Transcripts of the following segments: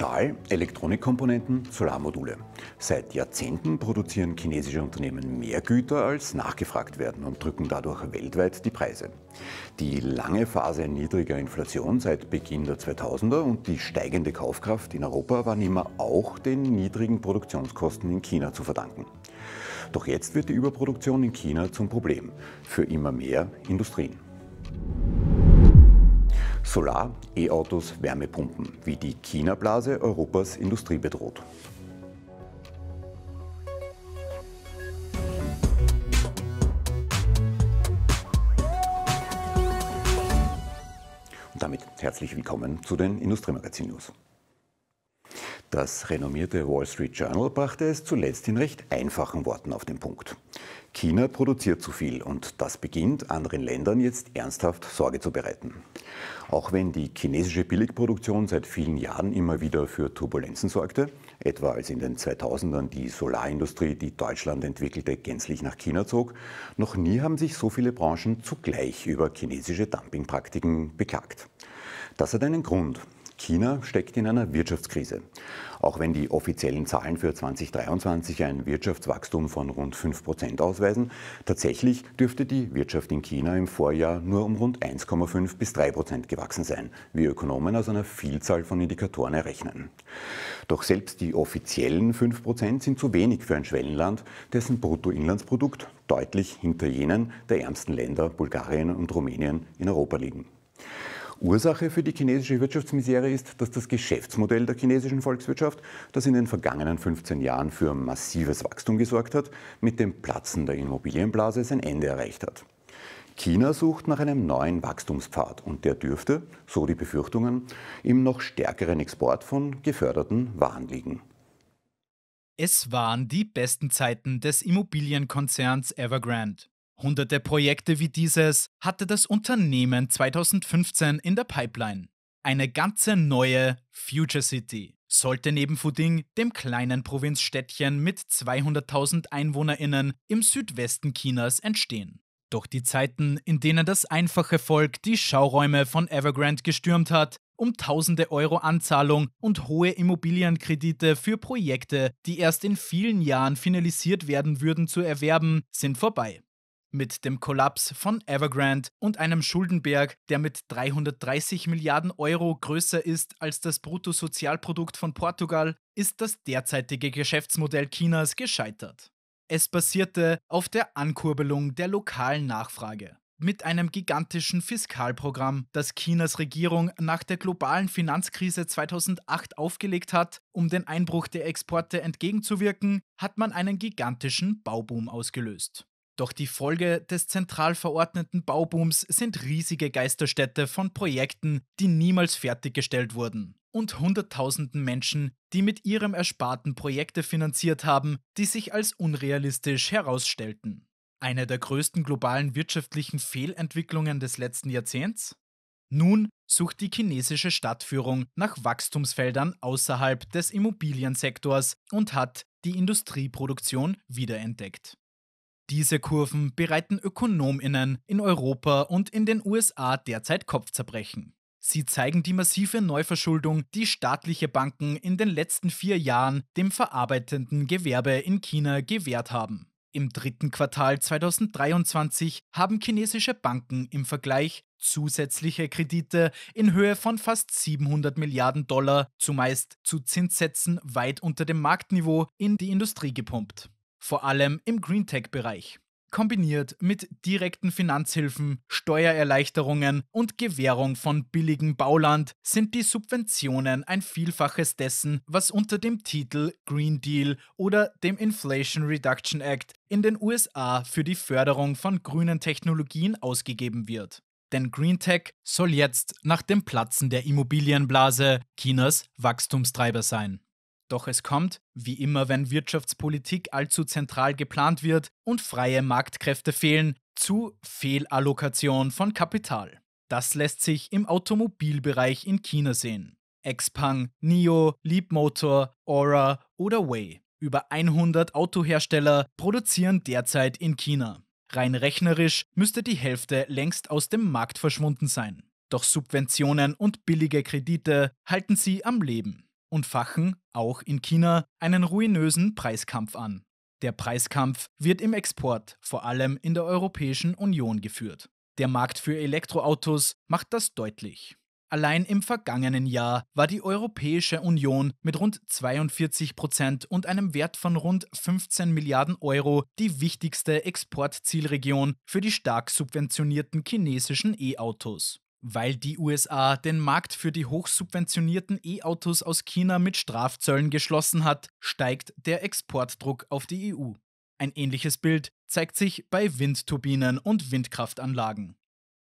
Stahl, Elektronikkomponenten, Solarmodule. Seit Jahrzehnten produzieren chinesische Unternehmen mehr Güter, als nachgefragt werden und drücken dadurch weltweit die Preise. Die lange Phase niedriger Inflation seit Beginn der 2000er und die steigende Kaufkraft in Europa waren immer auch den niedrigen Produktionskosten in China zu verdanken. Doch jetzt wird die Überproduktion in China zum Problem für immer mehr Industrien. Solar, E-Autos, Wärmepumpen, wie die China-Blase Europas Industrie bedroht. Und damit herzlich willkommen zu den Industriemagazin News. Das renommierte Wall Street Journal brachte es zuletzt in recht einfachen Worten auf den Punkt. China produziert zu viel und das beginnt anderen Ländern jetzt ernsthaft Sorge zu bereiten. Auch wenn die chinesische Billigproduktion seit vielen Jahren immer wieder für Turbulenzen sorgte, etwa als in den 2000ern die Solarindustrie, die Deutschland entwickelte, gänzlich nach China zog, noch nie haben sich so viele Branchen zugleich über chinesische Dumpingpraktiken beklagt. Das hat einen Grund. China steckt in einer Wirtschaftskrise. Auch wenn die offiziellen Zahlen für 2023 ein Wirtschaftswachstum von rund 5 ausweisen, tatsächlich dürfte die Wirtschaft in China im Vorjahr nur um rund 1,5 bis 3 gewachsen sein, wie Ökonomen aus einer Vielzahl von Indikatoren errechnen. Doch selbst die offiziellen 5 sind zu wenig für ein Schwellenland, dessen Bruttoinlandsprodukt deutlich hinter jenen der ärmsten Länder Bulgarien und Rumänien in Europa liegen. Ursache für die chinesische Wirtschaftsmisere ist, dass das Geschäftsmodell der chinesischen Volkswirtschaft, das in den vergangenen 15 Jahren für massives Wachstum gesorgt hat, mit dem Platzen der Immobilienblase sein Ende erreicht hat. China sucht nach einem neuen Wachstumspfad und der dürfte, so die Befürchtungen, im noch stärkeren Export von geförderten Waren liegen. Es waren die besten Zeiten des Immobilienkonzerns Evergrande. Hunderte Projekte wie dieses hatte das Unternehmen 2015 in der Pipeline. Eine ganze neue Future City sollte neben Fuding, dem kleinen Provinzstädtchen mit 200.000 EinwohnerInnen im Südwesten Chinas, entstehen. Doch die Zeiten, in denen das einfache Volk die Schauräume von Evergrande gestürmt hat, um tausende Euro Anzahlung und hohe Immobilienkredite für Projekte, die erst in vielen Jahren finalisiert werden würden, zu erwerben, sind vorbei mit dem Kollaps von Evergrande und einem Schuldenberg, der mit 330 Milliarden Euro größer ist als das Bruttosozialprodukt von Portugal, ist das derzeitige Geschäftsmodell Chinas gescheitert. Es basierte auf der Ankurbelung der lokalen Nachfrage mit einem gigantischen Fiskalprogramm, das Chinas Regierung nach der globalen Finanzkrise 2008 aufgelegt hat, um den Einbruch der Exporte entgegenzuwirken, hat man einen gigantischen Bauboom ausgelöst. Doch die Folge des zentral verordneten Baubooms sind riesige Geisterstädte von Projekten, die niemals fertiggestellt wurden. Und Hunderttausenden Menschen, die mit ihrem Ersparten Projekte finanziert haben, die sich als unrealistisch herausstellten. Eine der größten globalen wirtschaftlichen Fehlentwicklungen des letzten Jahrzehnts? Nun sucht die chinesische Stadtführung nach Wachstumsfeldern außerhalb des Immobiliensektors und hat die Industrieproduktion wiederentdeckt. Diese Kurven bereiten Ökonominnen in Europa und in den USA derzeit Kopfzerbrechen. Sie zeigen die massive Neuverschuldung, die staatliche Banken in den letzten vier Jahren dem verarbeitenden Gewerbe in China gewährt haben. Im dritten Quartal 2023 haben chinesische Banken im Vergleich zusätzliche Kredite in Höhe von fast 700 Milliarden Dollar, zumeist zu Zinssätzen weit unter dem Marktniveau, in die Industrie gepumpt vor allem im greentech bereich Kombiniert mit direkten Finanzhilfen, Steuererleichterungen und Gewährung von billigem Bauland sind die Subventionen ein Vielfaches dessen, was unter dem Titel Green Deal oder dem Inflation Reduction Act in den USA für die Förderung von grünen Technologien ausgegeben wird. Denn GreenTech soll jetzt nach dem Platzen der Immobilienblase Chinas Wachstumstreiber sein. Doch es kommt, wie immer, wenn Wirtschaftspolitik allzu zentral geplant wird und freie Marktkräfte fehlen, zu Fehlallokation von Kapital. Das lässt sich im Automobilbereich in China sehen. Xpeng, NIO, Leapmotor, Aura oder Way. Über 100 Autohersteller produzieren derzeit in China. Rein rechnerisch müsste die Hälfte längst aus dem Markt verschwunden sein. Doch Subventionen und billige Kredite halten sie am Leben und fachen auch in China, einen ruinösen Preiskampf an. Der Preiskampf wird im Export, vor allem in der Europäischen Union, geführt. Der Markt für Elektroautos macht das deutlich. Allein im vergangenen Jahr war die Europäische Union mit rund 42 Prozent und einem Wert von rund 15 Milliarden Euro die wichtigste Exportzielregion für die stark subventionierten chinesischen E-Autos. Weil die USA den Markt für die hochsubventionierten E-Autos aus China mit Strafzöllen geschlossen hat, steigt der Exportdruck auf die EU. Ein ähnliches Bild zeigt sich bei Windturbinen und Windkraftanlagen.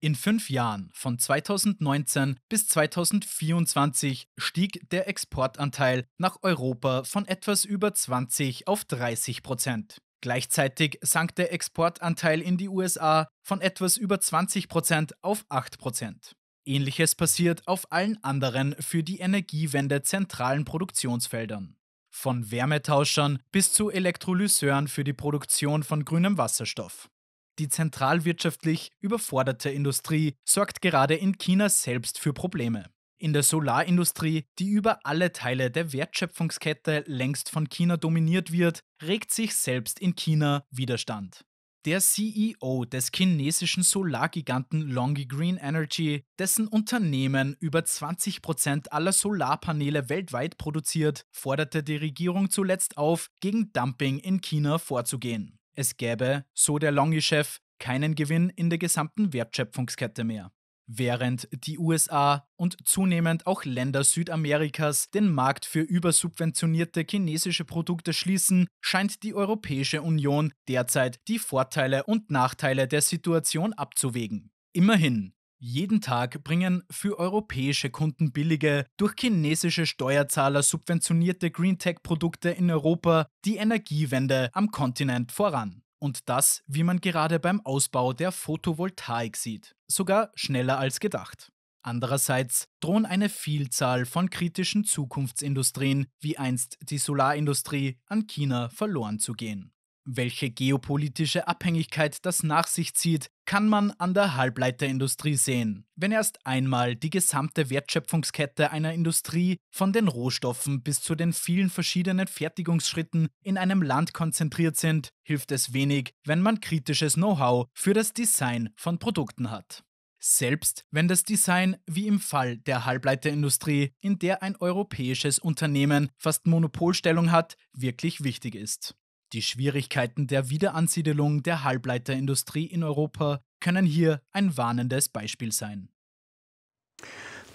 In fünf Jahren, von 2019 bis 2024, stieg der Exportanteil nach Europa von etwas über 20 auf 30 Prozent. Gleichzeitig sank der Exportanteil in die USA von etwas über 20% auf 8%. Ähnliches passiert auf allen anderen für die Energiewende zentralen Produktionsfeldern. Von Wärmetauschern bis zu Elektrolyseuren für die Produktion von grünem Wasserstoff. Die zentralwirtschaftlich überforderte Industrie sorgt gerade in China selbst für Probleme. In der Solarindustrie, die über alle Teile der Wertschöpfungskette längst von China dominiert wird, regt sich selbst in China Widerstand. Der CEO des chinesischen Solargiganten Green Energy, dessen Unternehmen über 20% Prozent aller Solarpaneele weltweit produziert, forderte die Regierung zuletzt auf, gegen Dumping in China vorzugehen. Es gäbe, so der Longi-Chef, keinen Gewinn in der gesamten Wertschöpfungskette mehr während die USA und zunehmend auch Länder Südamerikas den Markt für übersubventionierte chinesische Produkte schließen, scheint die Europäische Union derzeit die Vorteile und Nachteile der Situation abzuwägen. Immerhin, jeden Tag bringen für europäische Kunden billige, durch chinesische Steuerzahler subventionierte Green tech produkte in Europa die Energiewende am Kontinent voran. Und das, wie man gerade beim Ausbau der Photovoltaik sieht, sogar schneller als gedacht. Andererseits drohen eine Vielzahl von kritischen Zukunftsindustrien, wie einst die Solarindustrie, an China verloren zu gehen. Welche geopolitische Abhängigkeit das nach sich zieht, kann man an der Halbleiterindustrie sehen. Wenn erst einmal die gesamte Wertschöpfungskette einer Industrie von den Rohstoffen bis zu den vielen verschiedenen Fertigungsschritten in einem Land konzentriert sind, hilft es wenig, wenn man kritisches Know-how für das Design von Produkten hat. Selbst wenn das Design, wie im Fall der Halbleiterindustrie, in der ein europäisches Unternehmen fast Monopolstellung hat, wirklich wichtig ist. Die Schwierigkeiten der Wiederansiedelung der Halbleiterindustrie in Europa können hier ein warnendes Beispiel sein.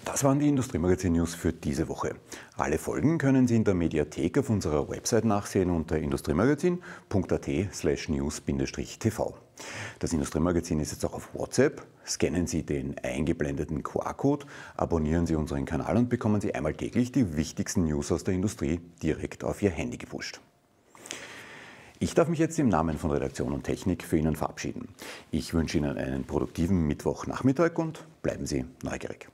Das waren die Industriemagazin News für diese Woche. Alle Folgen können Sie in der Mediathek auf unserer Website nachsehen unter industriemagazin.at/news-tv. Das Industriemagazin ist jetzt auch auf WhatsApp. Scannen Sie den eingeblendeten QR-Code, abonnieren Sie unseren Kanal und bekommen Sie einmal täglich die wichtigsten News aus der Industrie direkt auf Ihr Handy gepusht. Ich darf mich jetzt im Namen von Redaktion und Technik für Ihnen verabschieden. Ich wünsche Ihnen einen produktiven Mittwochnachmittag und bleiben Sie neugierig.